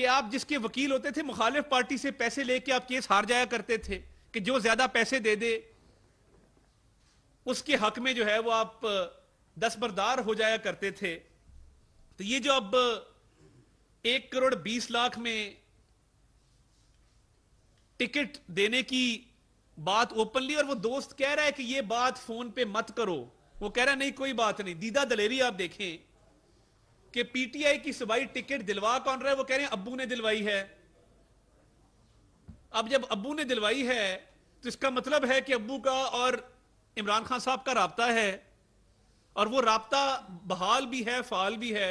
कि आप जिसके वकील होते थे मुखालिफ पार्टी से पैसे लेके आप केस हार जाया करते थे कि जो ज्यादा पैसे दे दे उसके हक में जो है वो आप दसबरदार हो जाया करते थे तो ये जो अब एक करोड़ बीस लाख में टिकट देने की बात ओपनली और वो दोस्त कह रहा है कि ये बात फोन पे मत करो वो कह रहा है नहीं कोई बात नहीं दीदा दलेरी आप देखें कि पीटीआई की सिवाई टिकट दिलवा कौन रहा है वो कह रहे हैं अब्बू ने दिलवाई है अब जब अब्बू ने दिलवाई है तो इसका मतलब है कि अब्बू का और इमरान खान साहब का रबता है और वो रबता बहाल भी है फाल भी है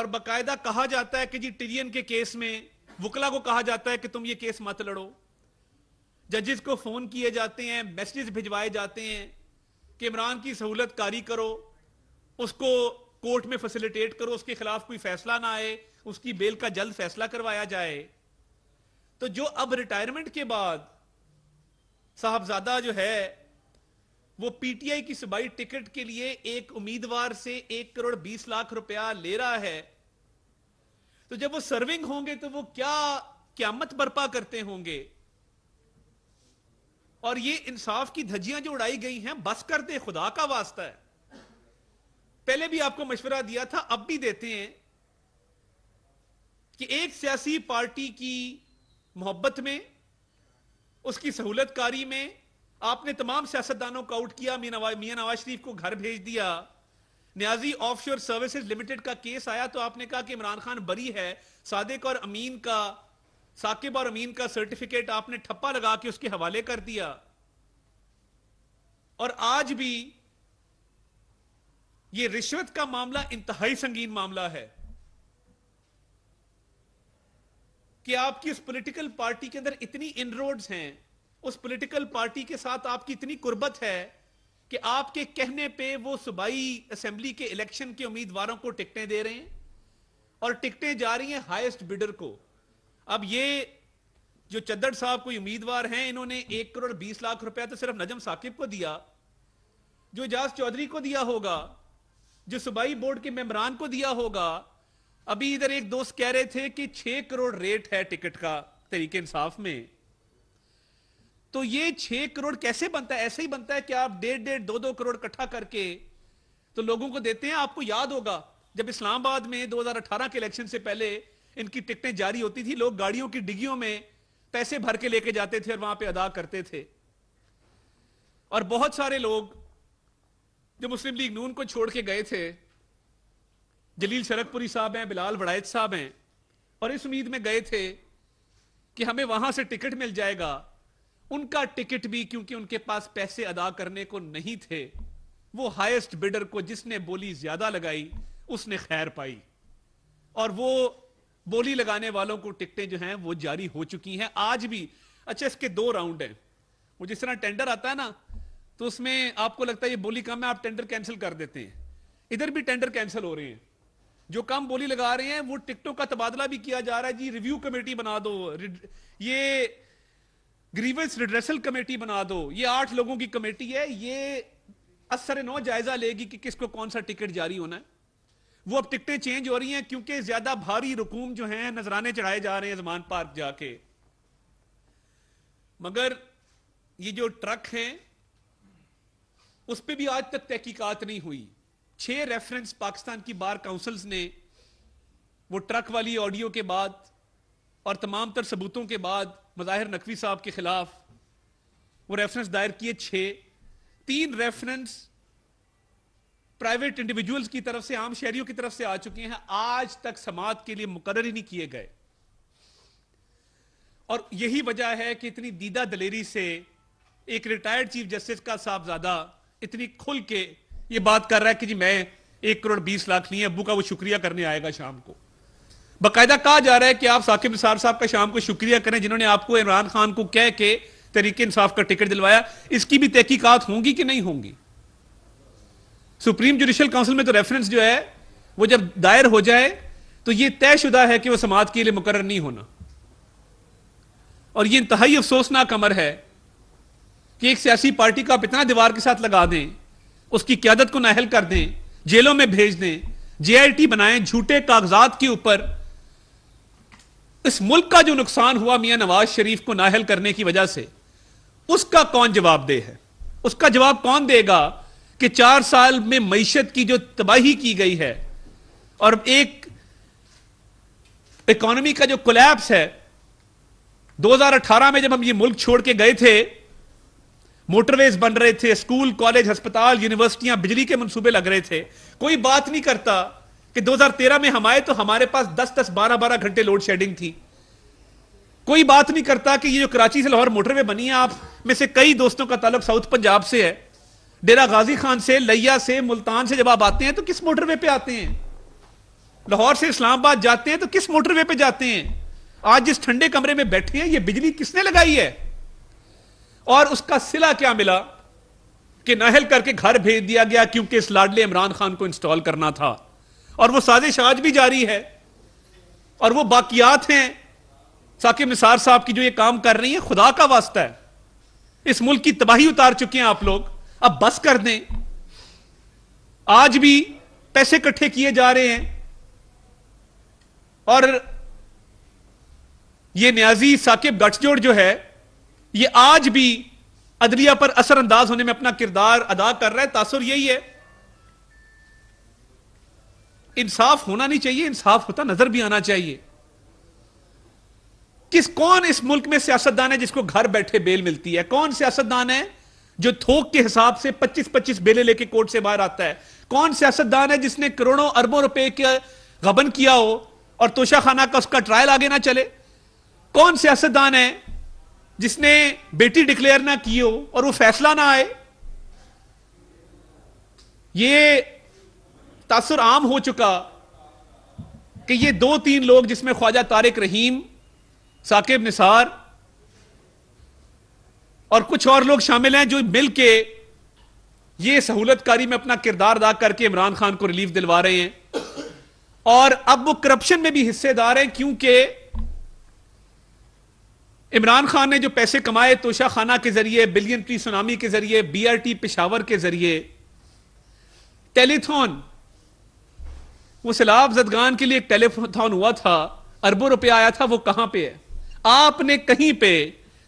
और बाकायदा कहा जाता है कि जी टिरियन के केस में वकला को कहा जाता है कि तुम ये केस मत लड़ो जजेस को फोन किए जाते हैं मैसेज भिजवाए जाते हैं कि इमरान की सहूलत कारी करो उसको कोर्ट में फैसिलिटेट करो उसके खिलाफ कोई फैसला ना आए उसकी बेल का जल्द फैसला करवाया जाए तो जो अब रिटायरमेंट के बाद साहबजादा जो है वो पीटीआई की सुबाई टिकट के लिए एक उम्मीदवार से एक करोड़ बीस लाख रुपया ले रहा है तो जब वो सर्विंग होंगे तो वो क्या क्यामत बर्पा करते होंगे और ये इंसाफ की धज्जियां जो उड़ाई गई हैं बस कर दे खुदा का वास्ता है पहले भी आपको मशवरा दिया था अब भी देते हैं कि एक सियासी पार्टी की मोहब्बत में उसकी सहूलतकारी में आपने तमाम सियासतदानों को आउट किया मियां नवाज मियां नवाज शरीफ को घर भेज दिया न्याजी ऑफशोर सर्विसेज लिमिटेड का केस आया तो आपने कहा कि इमरान खान बरी है सादिक और अमीन का साकिब और अमीन का सर्टिफिकेट आपने ठप्पा लगा के उसके हवाले कर दिया और आज भी ये रिश्वत का मामला इंतहाई संगीन मामला है कि आपकी उस पॉलिटिकल पार्टी के अंदर इतनी इनरोड्स हैं उस पॉलिटिकल पार्टी के साथ आपकी इतनी कुर्बत है कि आपके कहने पे वो सूबाई असेंबली के इलेक्शन के उम्मीदवारों को टिकटें दे रहे हैं और टिकटें जा रही हैं हाईएस्ट बिडर को अब ये जो चद्दर साहब कोई उम्मीदवार हैं इन्होंने एक करोड़ बीस लाख रुपया तो सिर्फ नजम साकिब को दिया जो एजाज चौधरी को दिया होगा जो सुबाई बोर्ड के मेम्बरान को दिया होगा अभी इधर एक दोस्त कह रहे थे कि छह करोड़ रेट है टिकट का तरीके इंसाफ में तो ये छह करोड़ कैसे बनता है ऐसे ही बनता है कि आप डेढ़ डेढ़ दो दो करोड़ इकट्ठा करके तो लोगों को देते हैं आपको याद होगा जब इस्लामाबाद में 2018 के इलेक्शन से पहले इनकी टिकटें जारी होती थी लोग गाड़ियों की डिग्गियों में पैसे भर के लेके जाते थे और वहां पे अदा करते थे और बहुत सारे लोग जो मुस्लिम लीग नून को छोड़ के गए थे जलील शरकपुरी साहब हैं बिलाल वड़ायत साहब हैं और इस उम्मीद में गए थे कि हमें वहां से टिकट मिल जाएगा उनका टिकट भी क्योंकि उनके पास पैसे अदा करने को नहीं थे वो हाईएस्ट बिडर को जिसने बोली ज्यादा लगाई उसने खैर पाई और वो बोली लगाने वालों को टिकटें जो हैं वो जारी हो चुकी हैं आज भी अच्छा इसके दो राउंड हैं वो जिस तरह टेंडर आता है ना तो उसमें आपको लगता है ये बोली कम है आप टेंडर कैंसिल कर देते हैं इधर भी टेंडर कैंसिल हो रहे हैं जो कम बोली लगा रहे हैं वो टिकटों का तबादला भी किया जा रहा है जी रिव्यू कमेटी बना दो ये ग्रीवेंस रिड्रेसल कमेटी बना दो ये आठ लोगों की कमेटी है ये असर नौ जायजा लेगी कि किसको कौन सा टिकट जारी होना है वो अब टिकटें चेंज हो रही हैं क्योंकि ज्यादा भारी रकूम जो है नजराने चढ़ाए जा रहे हैं जमान पार्क जाके मगर ये जो ट्रक हैं उस पर भी आज तक तहकीकत नहीं हुई छह रेफरेंस पाकिस्तान की बार काउंसिल्स ने वो ट्रक वाली ऑडियो के बाद और तमाम तर सबूतों के बाद मज़ाहिर नकवी साहब के खिलाफ वो रेफरेंस दायर किए छः तीन रेफरेंस प्राइवेट इंडिविजुअल्स की तरफ से आम शहरियों की तरफ से आ चुके हैं आज तक समाज के लिए मुकर ही नहीं किए गए और यही वजह है कि इतनी दीदा दलेरी से एक रिटायर्ड चीफ जस्टिस का साहबजादा इतनी खुल के ये बात कर रहा है कि जी मैं एक करोड़ बीस लाख लिए अबू का वो शुक्रिया करने आएगा शाम को बाकायदा कहा जा रहा है कि आप साकिब निसार साहब का शाम को शुक्रिया करें जिन्होंने आपको इमरान खान को कह के तरीके इंसाफ का टिकट दिलवाया इसकी भी तहकीकत होंगी कि नहीं होंगी सुप्रीम जुडिशल काउंसिल में तो रेफरेंस जो है वो जब दायर हो जाए तो ये तयशुदा है कि वह समाज के लिए मुकर नहीं होना और ये इंतहाई अफसोसनाक अमर है कि एक सियासी पार्टी को आप इतना दीवार के साथ लगा दें उसकी क्यादत को नाहल कर दें जेलों में भेज दें जेआईटी बनाएं झूठे कागजात के ऊपर इस मुल्क का जो नुकसान हुआ मियां नवाज शरीफ को नाहल करने की वजह से उसका कौन जवाब दे है उसका जवाब कौन देगा कि चार साल में मीशत की जो तबाही की गई है और एक इकोनॉमी का जो कोलैप्स है 2018 में जब हम ये मुल्क छोड़ के गए थे मोटरवेज बन रहे थे स्कूल कॉलेज अस्पताल यूनिवर्सिटियां बिजली के मंसूबे लग रहे थे कोई बात नहीं करता कि 2013 में हम आए तो हमारे पास 10 10 12 12 घंटे लोड शेडिंग थी कोई बात नहीं करता कि ये जो कराची से लाहौर मोटरवे बनी है आप में से कई दोस्तों का ताल्लुक साउथ पंजाब से है डेरा गाजी खान से लैया से मुल्तान से जब आप आते हैं तो किस मोटरवे पे आते हैं लाहौर से इस्लामाबाद जाते हैं तो किस मोटरवे पे जाते हैं आज जिस ठंडे कमरे में बैठे हैं ये बिजली किसने लगाई है और उसका सिला क्या मिला कि नहल करके घर भेज दिया गया क्योंकि इस लाडले इमरान खान को इंस्टॉल करना था और वो साजिश आज भी जारी है और वो बाकियात हैं साकिब निसार साहब की जो ये काम कर रही है खुदा का वास्ता है इस मुल्क की तबाही उतार चुके हैं आप लोग अब बस कर दें आज भी पैसे इकट्ठे किए जा रहे हैं और ये न्याजी साकिब गठजोड़ जो है ये आज भी अदलिया पर असरअंदाज होने में अपना किरदार अदा कर रहा है तासुर यही है इंसाफ होना नहीं चाहिए इंसाफ होता नजर भी आना चाहिए किस कौन इस मुल्क में सियासतदान है जिसको घर बैठे बेल मिलती है कौन सियासतदान है जो थोक के हिसाब से 25-25 बेले लेके कोर्ट से बाहर आता है कौन सियासतदान है जिसने करोड़ों अरबों रुपए का गबन किया हो और तोशाखाना का उसका ट्रायल आगे ना चले कौन सियासतदान है जिसने बेटी डिक्लेयर ना की हो और वो फैसला ना आए ये तासुर आम हो चुका कि ये दो तीन लोग जिसमें ख्वाजा तारिक रहीम साकिब निसार और कुछ और लोग शामिल हैं जो मिल के ये सहूलतकारी में अपना किरदार अदा करके इमरान खान को रिलीफ दिलवा रहे हैं और अब वो करप्शन में भी हिस्सेदार हैं क्योंकि इमरान खान ने जो पैसे कमाए तोशा खाना के जरिए बिलियन ट्री सुनामी के जरिए बीआरटी पिशावर के जरिए टेलीथॉन वो सैलाब जदगान के लिए एक टेलीथॉन हुआ था अरबों रुपया आया था वो कहां पे है आपने कहीं पे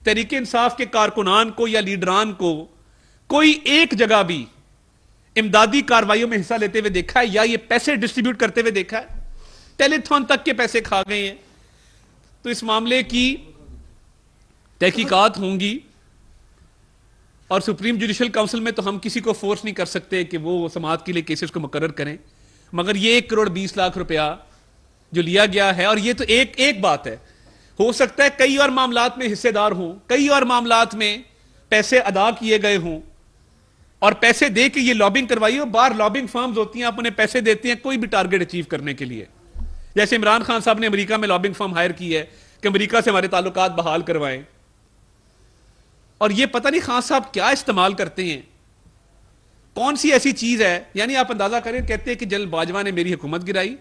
तरीके इंसाफ के कारकुनान को या लीडरान को कोई एक जगह भी इमदादी कार्रवाई में हिस्सा लेते हुए देखा है या ये पैसे डिस्ट्रीब्यूट करते हुए देखा है टेलीथॉन तक के पैसे खा गए हैं तो इस मामले की तहकीकत होंगी और सुप्रीम जुडिशल काउंसिल में तो हम किसी को फोर्स नहीं कर सकते कि वो समाज के लिए केसेस को मुकर करें मगर ये एक करोड़ बीस लाख रुपया जो लिया गया है और ये तो एक एक बात है हो सकता है कई और मामला में हिस्सेदार हों कई और मामला में पैसे अदा किए गए हों और पैसे दे के ये लॉबिंग करवाई हो बाहर लॉबिंग फर्म्स होती हैं आप उन्हें पैसे देते हैं कोई भी टारगेट अचीव करने के लिए जैसे इमरान खान साहब ने अमेरिका में लॉबिंग फर्म हायर की है कि अमेरिका से हमारे ताल्लुकात बहाल करवाएं और ये पता नहीं खान साहब क्या इस्तेमाल करते हैं कौन सी ऐसी चीज है यानी आप अंदाजा करें कहते हैं कि जनरल बाजवा ने मेरी हुकूमत गिराई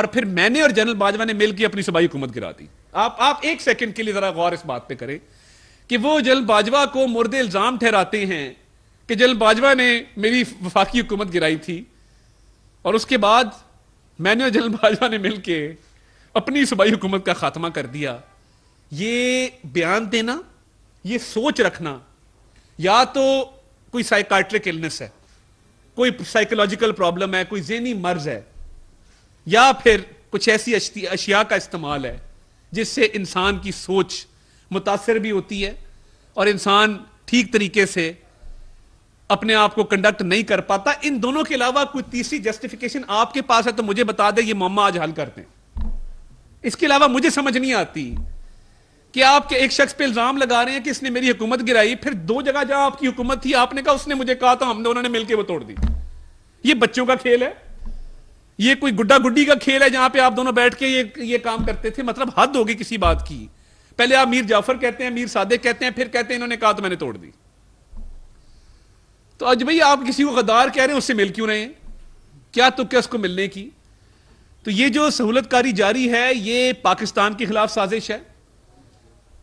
और फिर मैंने और जनरल बाजवा ने मिलकर अपनी सूबाई हुकूमत गिरा दी आप आप एक सेकंड के लिए जरा गौर इस बात पे करें कि वो जनरल बाजवा को मुर्द इल्जाम ठहराते हैं कि जनरल बाजवा ने मेरी वफाकी हुकूमत गिराई थी और उसके बाद मैंने और जनरल बाजवा ने मिलकर अपनी सूबाई हुकूमत का खात्मा कर दिया ये बयान देना ये सोच रखना या तो कोई साइकाट्रिक इलनेस है कोई साइकोलॉजिकल प्रॉब्लम है कोई जेनी मर्ज है या फिर कुछ ऐसी अशिया का इस्तेमाल है जिससे इंसान की सोच मुतासर भी होती है और इंसान ठीक तरीके से अपने आप को कंडक्ट नहीं कर पाता इन दोनों के अलावा कोई तीसरी जस्टिफिकेशन आपके पास है तो मुझे बता दे ये मामा आज हल करते हैं इसके अलावा मुझे समझ नहीं आती कि आपके एक शख्स पे इल्जाम लगा रहे हैं कि इसने मेरी हुकूमत गिराई फिर दो जगह जहां आपकी हुकूमत थी आपने कहा उसने मुझे कहा था हम दोनों ने मिलकर वो तोड़ दी ये बच्चों का खेल है ये कोई गुड्डा गुड्डी का खेल है जहां पे आप दोनों बैठ के ये ये काम करते थे मतलब हद होगी किसी बात की पहले आप मीर जाफर कहते हैं मीर सादे कहते हैं फिर कहते हैं इन्होंने कहा तो मैंने तोड़ दी तो आज भाई आप किसी को गद्दार कह रहे हैं उससे मिल क्यों रहे हैं क्या तो क्या उसको मिलने की तो ये जो सहूलतकारी जारी है ये पाकिस्तान के खिलाफ साजिश है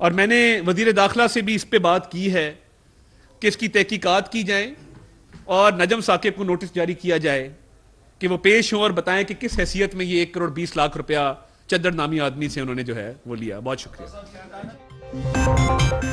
और मैंने वजीर दाखिला से भी इस पर बात की है कि इसकी तहकीकत की जाए और नजम साकेब को नोटिस जारी किया जाए कि वो पेश हों और बताएं कि किस हैसियत में ये एक करोड़ बीस लाख रुपया चद्दर नामी आदमी से उन्होंने जो है वो लिया बहुत शुक्रिया